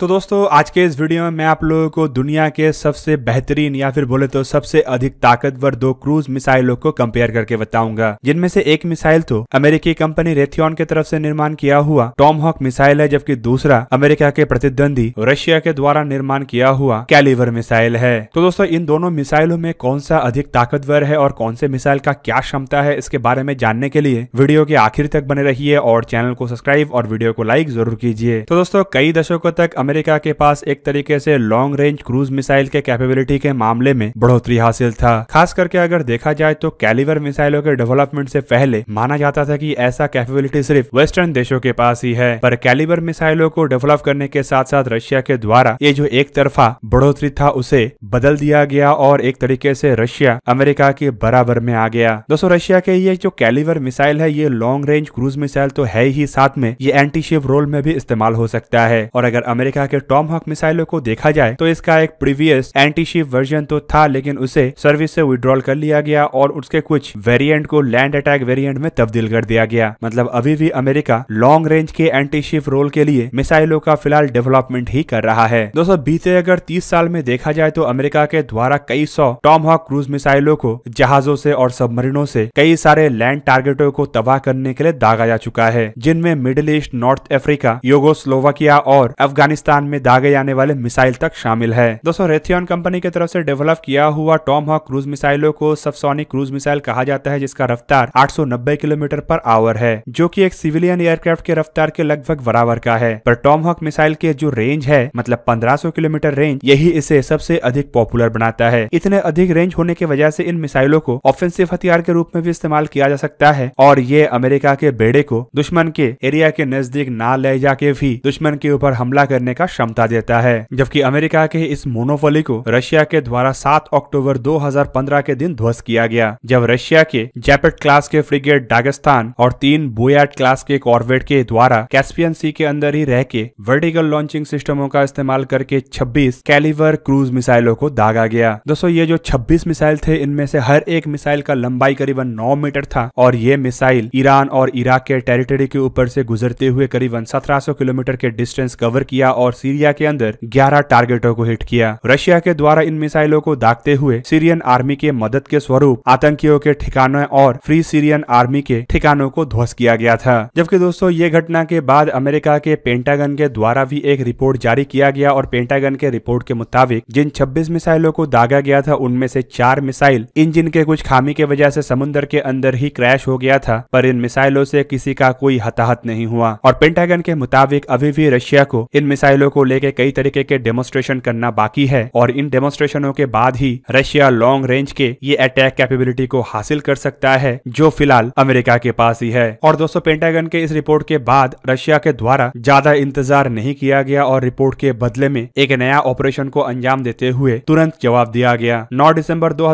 तो दोस्तों आज के इस वीडियो में मैं आप लोगों को दुनिया के सबसे बेहतरीन या फिर बोले तो सबसे अधिक ताकतवर दो क्रूज मिसाइलों को कंपेयर करके बताऊंगा जिनमें से एक मिसाइल तो अमेरिकी कंपनी रेथियन के तरफ से निर्माण किया हुआ टॉम हॉक मिसाइल है जबकि दूसरा अमेरिका के प्रतिद्वंदी रशिया के द्वारा निर्माण किया हुआ कैलिवर मिसाइल है तो दोस्तों इन दोनों मिसाइलों में कौन सा अधिक ताकतवर है और कौन से मिसाइल का क्या क्षमता है इसके बारे में जानने के लिए वीडियो के आखिर तक बने रही और चैनल को सब्सक्राइब और वीडियो को लाइक जरूर कीजिए तो दोस्तों कई दशकों तक अमेरिका के पास एक तरीके से लॉन्ग रेंज क्रूज मिसाइल के कैपेबिलिटी के मामले में बढ़ोतरी हासिल था खास करके अगर देखा जाए तो कैलिवर मिसाइलों के डेवलपमेंट से पहले माना जाता था कि ऐसा कैपेबिलिटी सिर्फ वेस्टर्न देशों के पास ही है पर कैलिवर मिसाइलों को डेवलप करने के साथ साथ रशिया के द्वारा ये जो एक तरफा बढ़ोतरी था उसे बदल दिया गया और एक तरीके से रशिया अमेरिका के बराबर में आ गया दोस्तों रशिया के ये जो कैलिवर मिसाइल है ये लॉन्ग रेंज क्रूज मिसाइल तो है ही साथ में ये एंटी शिप रोल में भी इस्तेमाल हो सकता है और अगर अमेरिका कहा कि टॉम हॉक मिसाइलों को देखा जाए तो इसका एक प्रीवियस एंटीशिप वर्जन तो था लेकिन उसे सर्विस से विड्रॉल कर लिया गया और उसके कुछ वेरिएंट को लैंड अटैक वेरिएंट में तब्दील कर दिया गया मतलब अभी भी अमेरिका लॉन्ग रेंज के एंटीशिप रोल के लिए मिसाइलों का फिलहाल डेवलपमेंट ही कर रहा है दोस्तों बीते अगर तीस साल में देखा जाए तो अमेरिका के द्वारा कई सौ टॉम हॉक क्रूज मिसाइलों को जहाजों से और सबमरीनों से कई सारे लैंड टारगेटों को तबाह करने के लिए दागा जा चुका है जिनमें मिडिल ईस्ट नॉर्थ अफ्रीका योगोस्लोवाकिया और अफगानिस्तान पाकिस्तान में दागे जाने वाले मिसाइल तक शामिल है दोस्तों रेथियन कंपनी की तरफ से डेवलप किया हुआ टॉम हॉक क्रूज मिसाइलों को सबसोनिक क्रूज मिसाइल कहा जाता है जिसका रफ्तार 890 किलोमीटर पर आवर है जो कि एक सिविलियन एयरक्राफ्ट के रफ्तार के लगभग बराबर का है पर टॉम हॉक मिसाइल के जो रेंज है मतलब पंद्रह किलोमीटर रेंज यही इसे सबसे अधिक पॉपुलर बनाता है इतने अधिक रेंज होने की वजह से इन मिसाइलों को ऑफेंसिव हथियार के रूप में भी इस्तेमाल किया जा सकता है और ये अमेरिका के बेड़े को दुश्मन के एरिया के नजदीक ना ले जाके भी दुश्मन के ऊपर हमला करने करने का क्षमता देता है जबकि अमेरिका के इस मोनोफोली को रशिया के द्वारा 7 अक्टूबर 2015 के दिन ध्वस्त किया गया जब रशिया के जैपेट क्लास के फ्रिगेट डागस्तान और तीन बोयाट क्लास के कॉर्बेट के द्वारा कैस्पियन सी के अंदर ही रह के वर्टिकल लॉन्चिंग सिस्टमों का इस्तेमाल करके छब्बीस कैलिवर क्रूज मिसाइलों को दागा गया दोस्तों ये जो छब्बीस मिसाइल थे इनमें से हर एक मिसाइल का लंबाई करीबन नौ मीटर था और ये मिसाइल ईरान और इराक के टेरिटरी के ऊपर से गुजरते हुए करीबन 1700 किलोमीटर के डिस्टेंस कवर किया और सीरिया के अंदर 11 टारगेटों को हिट किया रशिया के द्वारा इन मिसाइलों को दागते हुए सीरियन आर्मी के मदद के स्वरूप आतंकियों के ठिकानों और फ्री सीरियन आर्मी के ठिकानों को ध्वस्त किया गया था जबकि दोस्तों ये घटना के बाद अमेरिका के पेंटागन के द्वारा भी एक रिपोर्ट जारी किया गया और पेंटागन के रिपोर्ट के मुताबिक जिन छब्बीस मिसाइलों को दागा गया था उनमें से चार मिसाइल इंजिन के कुछ खामी के वजह से समुन्द्र के अंदर ही क्रैश हो गया था पर इन मिसाइलों से किसी का कोई हताहत नहीं हुआ और पेंटागन के मुताबिक अभी भी रशिया को इन मिसाइल मिसाइलों को लेकर कई तरीके के डेमोस्ट्रेशन करना बाकी है और इन डेमोस्ट्रेशनों के बाद ही रशिया लॉन्ग रेंज के ये अटैक कैपेबिलिटी को हासिल कर सकता है जो फिलहाल अमेरिका के पास ही है और दोस्तों पेंटागन के इस रिपोर्ट के बाद रशिया के द्वारा ज्यादा इंतजार नहीं किया गया और रिपोर्ट के बदले में एक नया ऑपरेशन को अंजाम देते हुए तुरंत जवाब दिया गया नौ दिसंबर दो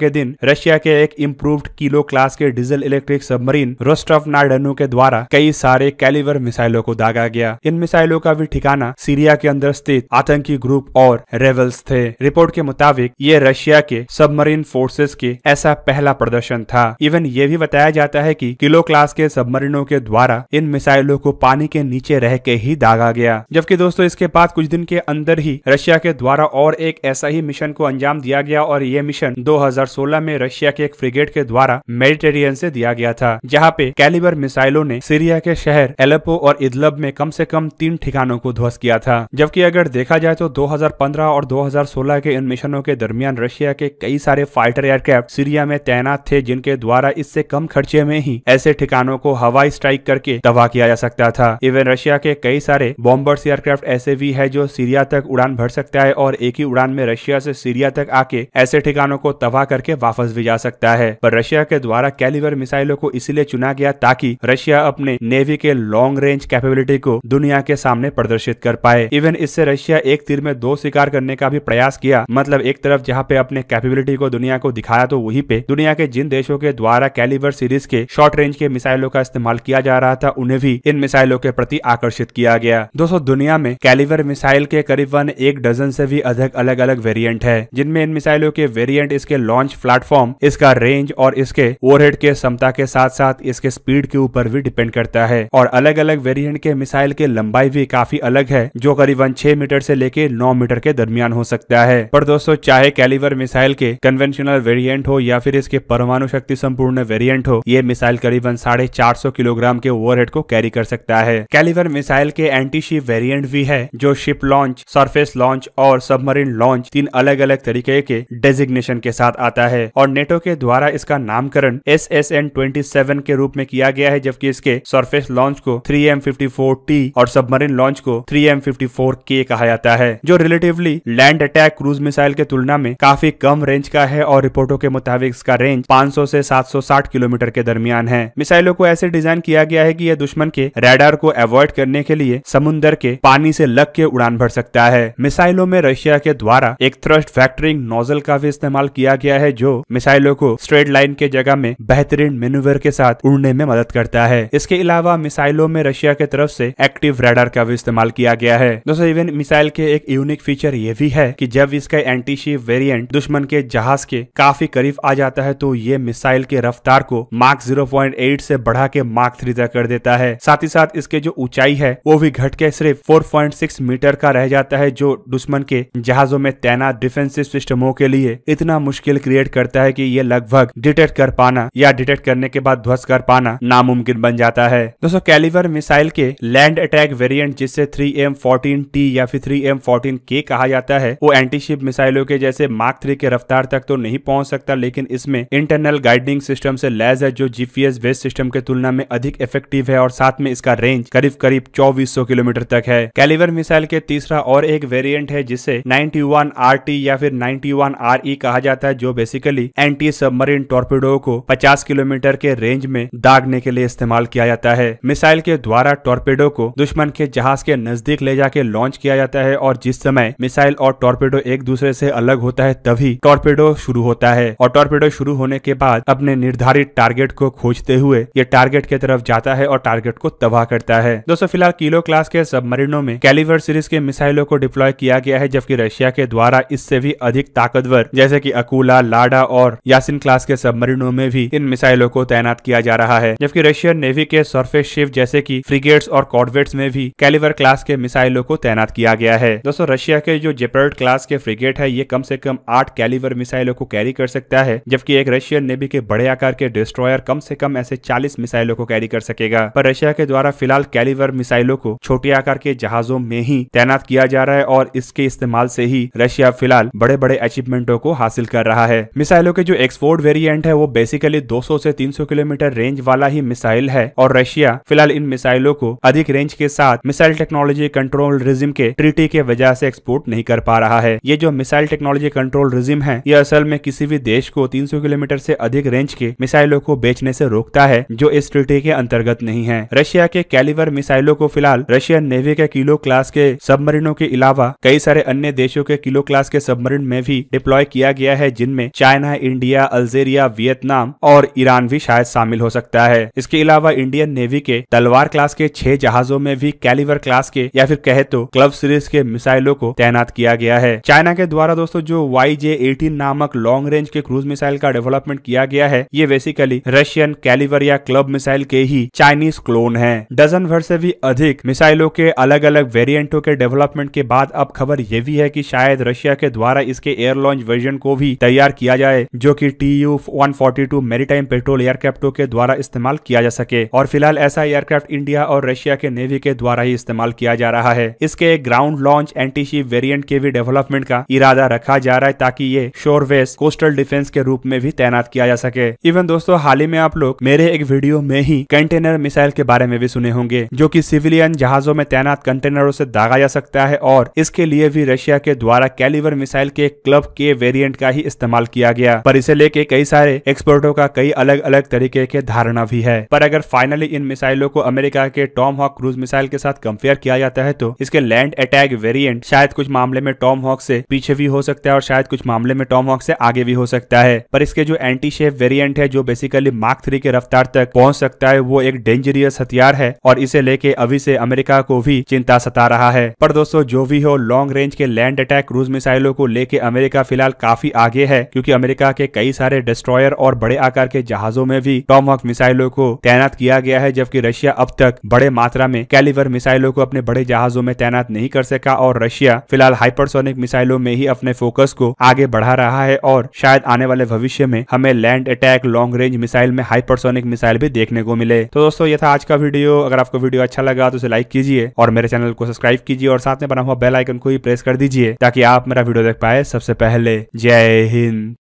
के दिन रशिया के एक इम्प्रूव्ड किलो क्लास के डीजल इलेक्ट्रिक सबमरीन रोस्ट्रफ नाडनू के द्वारा कई सारे कैलिवर मिसाइलों को दागा गया इन मिसाइलों का भी ठिकाना सीरिया के अंदर स्थित आतंकी ग्रुप और रेवल्स थे रिपोर्ट के मुताबिक ये रशिया के सबमरीन फोर्सेस के ऐसा पहला प्रदर्शन था इवन ये भी बताया जाता है कि किलो क्लास के सबमरीनों के द्वारा इन मिसाइलों को पानी के नीचे रह के ही दागा गया जबकि दोस्तों इसके बाद कुछ दिन के अंदर ही रशिया के द्वारा और एक ऐसा ही मिशन को अंजाम दिया गया और ये मिशन 2016 में रशिया के एक फ्रिगेट के द्वारा मेडिटेरियन से दिया गया था जहाँ पे कैलिबर मिसाइलों ने सीरिया के शहर एलेपो और इदलब में कम से कम तीन ठिकानों को ध्वस्त किया था जबकि अगर देखा जाए तो 2015 और 2016 के इन मिशनों के दरमियान रशिया के कई सारे फाइटर एयरक्राफ्ट सीरिया में तैनात थे जिनके द्वारा इससे कम खर्चे में ही ऐसे ठिकानों को हवाई स्ट्राइक करके तबाह किया जा सकता था इवन रशिया के कई सारे बॉम्बर्स एयरक्राफ्ट ऐसे भी है जो सीरिया तक उड़ान भर सकता है और एक ही उड़ान में रशिया ऐसी सीरिया तक आके ऐसे ठिकानों को तबाह करके वापस भी जा सकता है पर रशिया के द्वारा कैलिवर मिसाइलों को इसीलिए चुना गया ताकि रशिया अपने नेवी के लॉन्ग रेंज कैपेबिलिटी को दुनिया के सामने प्रदर्शित कर कर पाए इवन इससे रशिया एक तीर में दो शिकार करने का भी प्रयास किया मतलब एक तरफ जहाँ पे अपने कैपेबिलिटी को दुनिया को दिखाया तो वही पे दुनिया के जिन देशों के द्वारा कैलिवर सीरीज के शॉर्ट रेंज के मिसाइलों का इस्तेमाल किया जा रहा था उन्हें भी इन मिसाइलों के प्रति आकर्षित किया गया दोस्तों दुनिया में कैलिवर मिसाइल के करीबन एक डजन से भी अधिक अलग अलग वेरिएंट है जिनमें इन मिसाइलों के वेरिएंट इसके लॉन्च प्लेटफॉर्म इसका रेंज और इसके ओवरहेड के क्षमता के साथ साथ इसके स्पीड के ऊपर भी डिपेंड करता है और अलग अलग वेरिएंट के मिसाइल के लंबाई भी काफी अलग है है जो करीबन छह मीटर से लेके नौ मीटर के दरमियान हो सकता है पर दोस्तों चाहे कैलिवर मिसाइल के कन्वेंशनल वेरिएंट हो या फिर इसके परमाणु शक्ति संपूर्ण वेरिएंट हो ये मिसाइल करीबन साढ़े चार सौ किलोग्राम के ओवरहेड को कैरी कर सकता है कैलिवर मिसाइल के एंटी शिप वेरियंट भी है जो शिप लॉन्च सरफेस लॉन्च और सबमरीन लॉन्च तीन अलग अलग तरीके के डेजिग्नेशन के साथ आता है और नेटो के द्वारा इसका नामकरण S S N twenty seven के रूप में किया गया है जबकि इसके सरफेस लॉन्च को three M fifty four T और सबमरीन लॉन्च को थ्री एम के कहा जाता है जो relatively land attack cruise missile के तुलना में काफी कम रेंज का है और रिपोर्टों के मुताबिक इसका रेंज 500 से 760 किलोमीटर के दरमियान है मिसाइलों को ऐसे डिजाइन किया गया है कि यह दुश्मन के रेडार को अवॉइड करने के लिए समुन्दर के पानी से लग के उड़ान भर सकता है मिसाइलों में रशिया के द्वारा एक थ्रस्ट फैक्टरिंग नोजल का भी इस्तेमाल किया गया है जो मिसाइलों को स्ट्रेट लाइन के जगह में बेहतरीन मेनुवर के साथ उड़ने में मदद करता है इसके अलावा मिसाइलों में रशिया के तरफ से एक्टिव रेडार का भी इस्तेमाल किया गया है दोस्तों इवन मिसाइल के एक यूनिक फीचर ये भी है कि जब इसका एंटी शिप वेरिएंट दुश्मन के जहाज के काफी करीब आ जाता है तो ये मिसाइल के रफ्तार को मार्क 0.8 से बढ़ा के मार्क थ्री तक कर देता है साथ ही साथ इसके जो ऊंचाई है वो भी घट के सिर्फ 4.6 मीटर का रह जाता है जो दुश्मन के जहाजों में तैनात डिफेंसिव सिस्टमों के लिए इतना मुश्किल क्रिएट करता है की ये लगभग डिटेक्ट कर पाना या डिटेक्ट करने के बाद ध्वस्त कर पाना नामुमकिन बन जाता है दोस्तों कैलिवर मिसाइल के लैंड अटैक वेरियंट जिससे थ्री एम फोर्टीन टी या फिर थ्री एम फोर्टीन के कहा जाता है वो एंटीशिप मिसाइलों के जैसे मार्क थ्री के रफ्तार तक तो नहीं पहुंच सकता लेकिन इसमें इंटरनल गाइडिंग सिस्टम से लैस है जो जीपीएस बेस सिस्टम के तुलना में अधिक इफेक्टिव है और साथ में इसका रेंज करीब करीब चौबीस किलोमीटर तक है कैलिवर मिसाइल के तीसरा और एक वेरियंट है जिसे नाइन्टी वन या फिर नाइन्टी वन e कहा जाता है जो बेसिकली एंटी सबमरीन टॉर्पेडो को पचास किलोमीटर के रेंज में दागने के लिए इस्तेमाल किया जाता है मिसाइल के द्वारा टॉर्पेडो को दुश्मन के जहाज के नजदीक नजदीक ले जाके लॉन्च किया जाता है और जिस समय मिसाइल और टॉर्पेडो एक दूसरे से अलग होता है तभी टॉर्पेडो शुरू होता है और टॉर्पेडो शुरू होने के बाद अपने निर्धारित टारगेट को खोजते हुए ये टारगेट के तरफ जाता है और टारगेट को तबाह करता है दोस्तों फिलहाल किलो क्लास के सबमरीनों में कैलिवर सीरीज के मिसाइलों को डिप्लॉय किया गया है जबकि रशिया के द्वारा इससे भी अधिक ताकतवर जैसे की अकूला लाडा और यासिन क्लास के सबमरीनों में भी इन मिसाइलों को तैनात किया जा रहा है जबकि रशियन नेवी के सर्फेस शिप जैसे की फ्रिगेट्स और कॉर्डवेट्स में भी कैलिवर क्लास के मिसाइलों को तैनात किया गया है दोस्तों रशिया के जो जेपर्ड क्लास के फ्रिगेट है ये कम से कम आठ कैलिवर मिसाइलों को कैरी कर सकता है जबकि एक रशियन नेवी के बड़े आकार के डिस्ट्रॉयर कम से कम ऐसे चालीस मिसाइलों को कैरी कर सकेगा पर रशिया के द्वारा फिलहाल कैलिवर मिसाइलों को छोटे आकार के जहाजों में ही तैनात किया जा रहा है और इसके इस्तेमाल से ही रशिया फिलहाल बड़े बड़े अचीवमेंटों को हासिल कर रहा है मिसाइलों के जो एक्सपोर्ट वेरिएंट है वो बेसिकली 200 से 300 किलोमीटर रेंज वाला ही मिसाइल है और रशिया फिलहाल इन मिसाइलों को अधिक रेंज के साथ missile technology technology control regime के ट्रीटी के वजह से एक्सपोर्ट नहीं कर पा रहा है ये जो मिसाइल टेक्नोलॉजी कंट्रोल रिजिम है ये असल में किसी भी देश को 300 किलोमीटर से अधिक रेंज के मिसाइलों को बेचने से रोकता है जो इस ट्रीटी के अंतर्गत नहीं है रशिया के कैलिवर मिसाइलों को फिलहाल रशियन नेवी के किलो क्लास के सबमरीनों के अलावा कई सारे अन्य देशों के किलो क्लास के सबमरीन में भी डिप्लॉय किया गया है जिनमें चाइना इंडिया अल्जेरिया वियतनाम और ईरान भी शायद शामिल हो सकता है इसके अलावा इंडियन नेवी के तलवार क्लास के छह जहाजों में भी कैलिवर क्लास के या फिर कहे तो क्लब सीरीज के मिसाइलों को तैनात किया गया है चाइना के द्वारा दोस्तों जो वाई जे एटीन नामक लॉन्ग रेंज के क्रूज मिसाइल का डेवलपमेंट किया गया है ये बेसिकली रशियन कैलिवर या क्लब मिसाइल के ही चाइनीज क्लोन है डजन भर से भी अधिक मिसाइलों के अलग अलग वेरियंटो के डेवलपमेंट के बाद अब खबर ये भी है की शायद रशिया के द्वारा इसके एयर लॉन्च वर्जन को भी तैयार किया जाए जो की T U one forty two maritime patrol एयरक्राफ्टों के द्वारा इस्तेमाल किया जा सके और फिलहाल ऐसा एयरक्राफ्ट इंडिया और रशिया के नेवी के द्वारा ही इस्तेमाल किया जाए जा रहा है इसके ग्राउंड लॉन्च एंटीशिप वेरियंट के भी डेवलपमेंट का इरादा रखा जा रहा है ताकि ये शोरवेस कोस्टल डिफेंस के रूप में भी तैनात किया जा सके इवन दोस्तों हाल ही में आप लोग मेरे एक वीडियो में ही कंटेनर मिसाइल के बारे में भी सुने होंगे जो की सिविलियन जहाजों में तैनात कंटेनरों से दागा जा सकता है और इसके लिए भी रशिया के द्वारा कैलिवर मिसाइल के क्लब के वेरिएंट का ही इस्तेमाल किया गया पर इसे लेके कई सारे एक्सपर्टों का कई अलग अलग तरीके के धारणा भी है पर अगर फाइनली इन मिसाइलों को अमेरिका के टॉम हॉक क्रूज मिसाइल के साथ कंपेयर किया जाता जाता है तो इसके लैंड अटैक वेरिएंट शायद कुछ मामले में टॉम हॉक से पीछे भी हो सकता है और शायद कुछ मामले में टॉम हॉक से आगे भी हो सकता है पर इसके जो एंटी शेप वेरियंट है जो बेसिकली मार्क थ्री के रफ्तार तक पहुंच सकता है वो एक डेंजरियस हथियार है और इसे लेके अभी से अमेरिका को भी चिंता सता रहा है पर दोस्तों जो भी हो लॉन्ग रेंज के लैंड अटैक क्रूज मिसाइलों को लेके अमेरिका फिलहाल काफी आगे है क्योंकि अमेरिका के कई सारे डिस्ट्रॉयर और बड़े आकार के जहाजों में भी टॉम हॉक मिसाइलों को तैनात किया गया है जबकि रशिया अब तक बड़े मात्रा में कैलिवर मिसाइलों को अपने बड़े जहाजों में तैनात नहीं कर सका और रशिया फिलहाल हाइपरसोनिक मिसाइलों में ही अपने फोकस को आगे बढ़ा रहा है और शायद आने वाले भविष्य में हमें land attack long range missile में हाइपरसोनिक मिसाइल भी देखने को मिले तो दोस्तों ये था आज का वीडियो अगर आपको वीडियो अच्छा लगा तो उसे लाइक कीजिए और मेरे चैनल को सब्सक्राइब कीजिए और साथ में बना हुआ बेल आइकन को ही प्रेस कर दीजिए ताकि आप मेरा वीडियो देख पाए सबसे पहले जय हिंद